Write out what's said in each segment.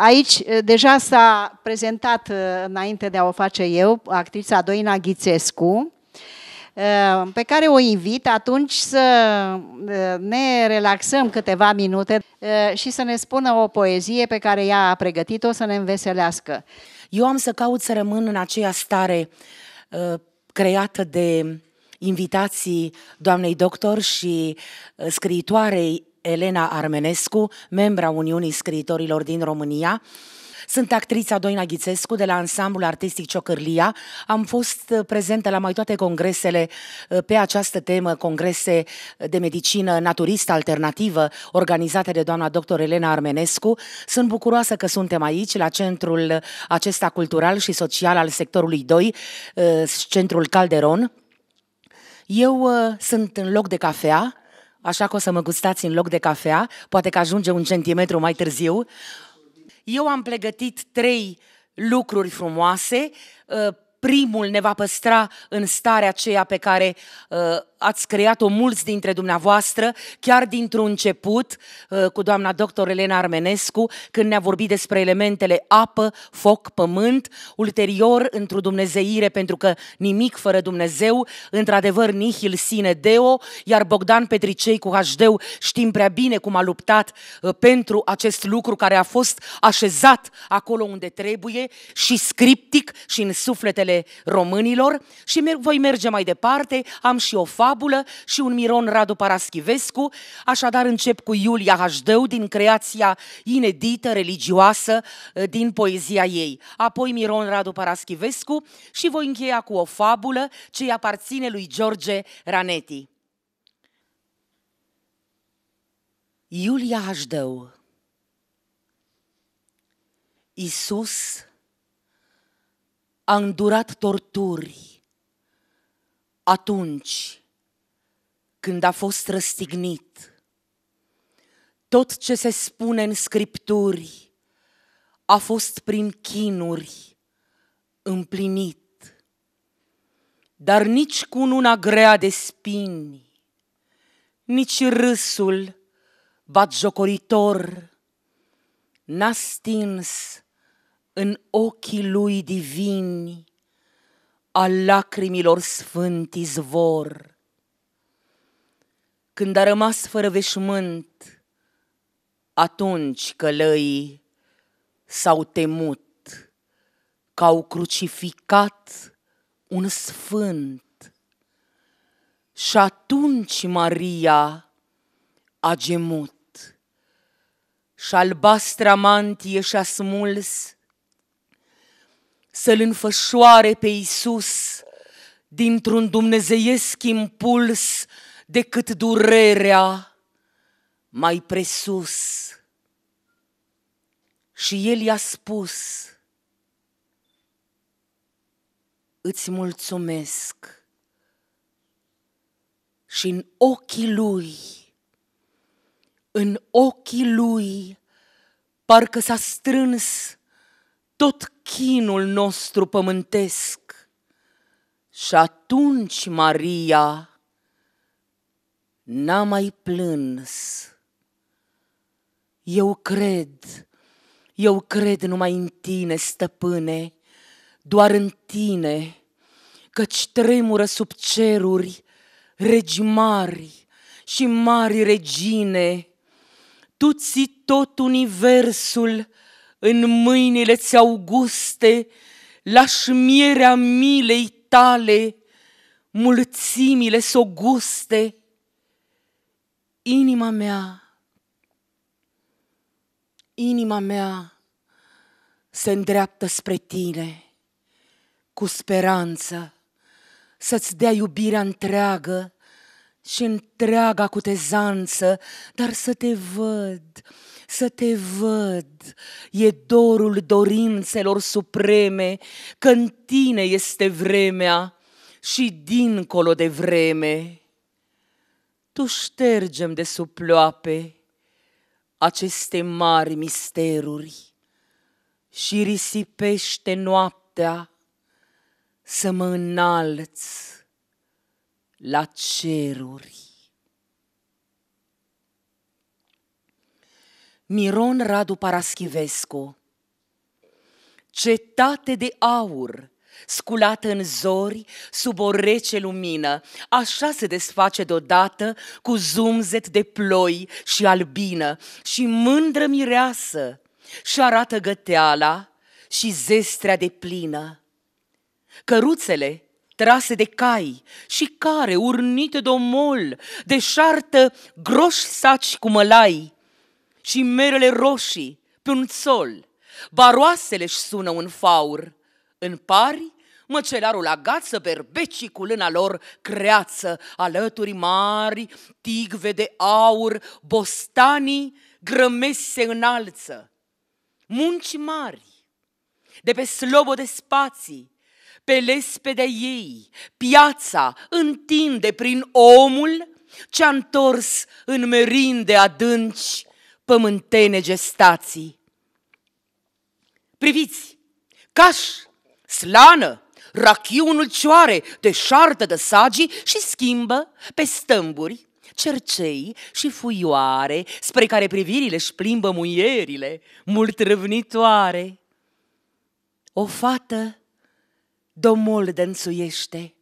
Aici eh, deja s-a prezentat, eh, înainte de a o face eu, actrița Doina Ghițescu, eh, pe care o invit atunci să ne relaxăm câteva minute și să ne spună o poezie pe care ea a pregătit-o să ne înveselească. Eu am să caut să rămân în aceea stare creată de invitații doamnei doctor și scriitoarei Elena Armenescu, membra Uniunii Scriitorilor din România, sunt actrița Doina Ghițescu de la ansamblul artistic Ciocărlia. Am fost uh, prezentă la mai toate congresele uh, pe această temă, congrese de medicină naturistă alternativă organizate de doamna dr. Elena Armenescu. Sunt bucuroasă că suntem aici, la centrul uh, acesta cultural și social al sectorului 2, centrul Calderon. Eu sunt în loc de cafea, așa că o să mă gustați în loc de cafea, poate că ajunge un centimetru mai târziu. Eu am pregătit trei lucruri frumoase, uh, primul ne va păstra în starea aceea pe care uh, ați creat-o mulți dintre dumneavoastră, chiar dintr-un început, uh, cu doamna doctor Elena Armenescu, când ne-a vorbit despre elementele apă, foc, pământ, ulterior într-o dumnezeire, pentru că nimic fără Dumnezeu, într-adevăr nihil sine deo, iar Bogdan Petricei cu hd știm prea bine cum a luptat uh, pentru acest lucru care a fost așezat acolo unde trebuie și scriptic și în sufletele numele românilor și mer- voi merge mai departe, am și o fabulă și un Miron Radu Paraschivescu, așadar încep cu Iulia Hașdău din creația inedită, religioasă, eh, din poezia ei. Apoi Miron Radu Paraschivescu și voi încheia cu o fabulă ce îi aparține lui George Raneti. Iulia Hașdău Isus a îndurat torturi atunci când a fost răstignit. Tot ce se spune în scripturi a fost prin chinuri împlinit, dar nici cu una grea de spini, nici râsul jocoritor n-a stins în ochii lui divini, al lacrimilor sfânt izvor. Când a rămas fără veșmânt, atunci călăii s-au temut că au crucificat un sfânt. Și atunci Maria a gemut și albastra mantie și-a smuls să-L înfășoare pe Iisus dintr-un dumnezeiesc impuls decât durerea mai presus. Și el i-a spus, îți mulțumesc. Și în ochii lui, în ochii lui, parcă s-a strâns tot chinul nostru pământesc. Și atunci, Maria, n-a mai plâns. Eu cred, eu cred numai în tine, stăpâne, doar în tine, căci tremură sub ceruri regi mari și mari regine. Tu ții tot universul, în mâinile ți auguste, lași mierea milei tale, mulțimile s-o guste. Inima mea, inima mea se îndreaptă spre tine cu speranță să-ți dea iubirea întreagă și întreaga cutezanță, dar să te văd, să te văd. E dorul dorințelor supreme, că în tine este vremea și dincolo de vreme. Tu ștergem de suploape aceste mari misteruri și risipește noaptea să mă înalți la ceruri. Miron Radu Paraschivescu Cetate de aur, sculată în zori, sub o rece lumină, așa se desface deodată cu zumzet de ploi și albină și mândră mireasă și arată găteala și zestrea de plină. Căruțele trase de cai și care, urnite de omol, de groși saci cu mălai și merele roșii pe un sol, baroasele își sună un faur, în pari măcelarul agață, berbecii cu lâna lor creață, alături mari, tigve de aur, bostanii grămesi se înalță. Munci mari, de pe slobo de spații, pe lespede ei, piața întinde prin omul ce-a întors în merinde adânci pământene gestații. Priviți, caș, slană, rachiunul cioare, șartă de sagi și schimbă pe stâmburi cercei și fuioare, spre care privirile își plimbă muierile, mult răvnitoare. O fată domol dănțuiește.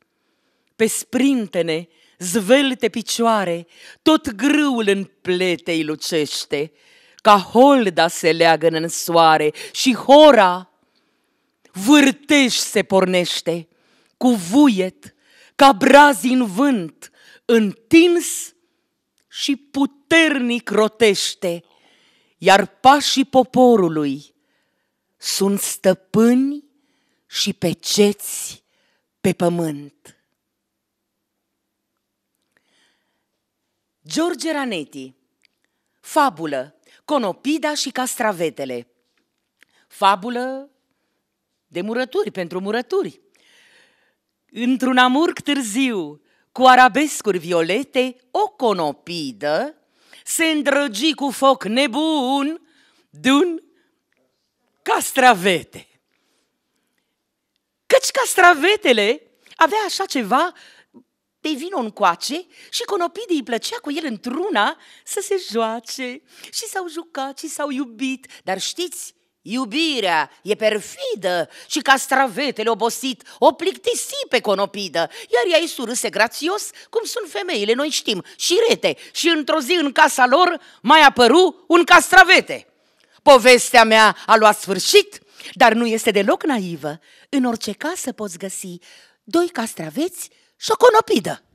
Pe sprintene, zvelte picioare, tot grâul în pletei lucește, ca holda se leagă în soare și hora vârtej se pornește, cu vuiet, ca brazi în vânt, întins și puternic rotește, iar pașii poporului sunt stăpâni și pe ceți pe pământ. George Ranetti Fabulă, Conopida și castravetele Fabulă de murături pentru murături Într-un amurg târziu, cu arabescuri violete, o conopidă se îndrăgi cu foc nebun de un castravete castravetele avea așa ceva de vino coace și conopidii îi plăcea cu el într-una să se joace. Și s-au jucat și s-au iubit, dar știți, Iubirea e perfidă și castravetele obosit o plictisi pe conopidă, iar ea îi surâse grațios, cum sunt femeile, noi știm, și rete, și într-o zi în casa lor mai apăru un castravete. Povestea mea a luat sfârșit, dar nu este deloc naivă. În orice casă poți găsi doi castraveți și o conopidă.